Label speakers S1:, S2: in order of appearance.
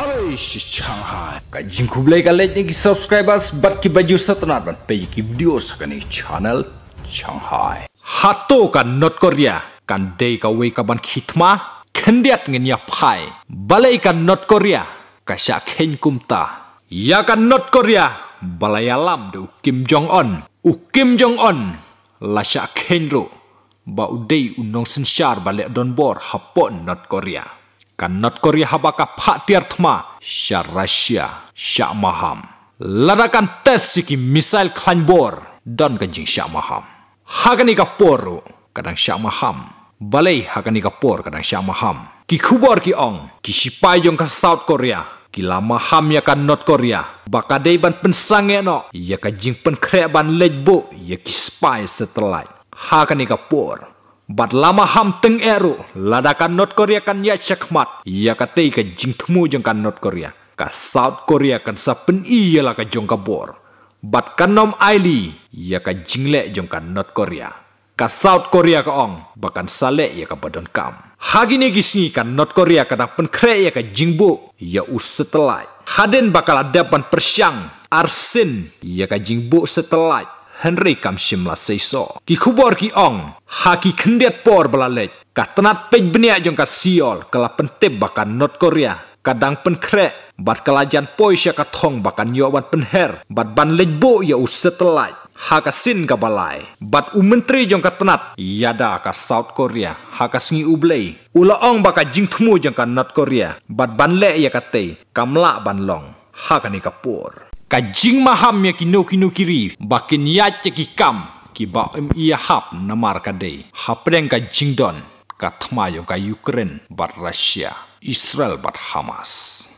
S1: अरे छान कजिन खुबले का लेने की सब्सक्राइबर्स बट की बजू सतनाथ बन पे video video channel channel Shanghai Hato का north Korea kan day ka wei ka ban khitma khendiat ngin ya phai balai ka north korea ka sha khen kumta ya ka north korea balayalam du kim jong Un. u kim jong Un la sha khen ro ba u dei unong sinsar balai don bor hapon north korea kan not Korea habaka phatiarthma sya rasya sya maham. Ladakan tes siki misail khanbor dan kanjing sya maham. Hakani kapor kadang sya maham. Balai hakani por kadang sya maham. Ki khubor ki ong ki sipai jong ka South Korea. Ki lama ham ya kan North Korea. Bakadai ban pensange no. Ya kanjing pen ban lejbo ya ki spy setelah. Hakani por Bat lama ham teng eru, ladakan North Korea kan ya cekmat, ya kata ke jing temu jengkan kan North Korea, ka South Korea kan sapen iyalah ka jong bor. Bat kanom nom aili, ya ka jingle jong kan North Korea. Ka South Korea ka ong, bahkan sale ya ka badan kam. Hagini gisni kan North Korea kan pen kre ya ka jingbu, ya us setelah. Haden bakal ada pan persyang, arsin, ya ka jingbu setelah. Henry kam shimla seiso. Ki kubor ki ong, haki kendiat por belalek. Katenat pej benia jong ka siol, kala pentib bakan North Korea. Kadang penkre, bat kelajan poisya katong bakan nyawan penher, bat ban lejbo ya Haka Hakasin ka balai, bat umentri jong katenat, yada ka South Korea, hakasngi ublei. Ula ong baka jingtumu jong ka North Korea, bat ban le ya kate, kamla ban long, hakani kapur. Kajing maham ya kino kino kiri, bakin ya ceki kam, kiba em iya hap namar kade. Hap deng kajing don, katma yang kai Ukraine, bat Russia, Israel, bat Hamas.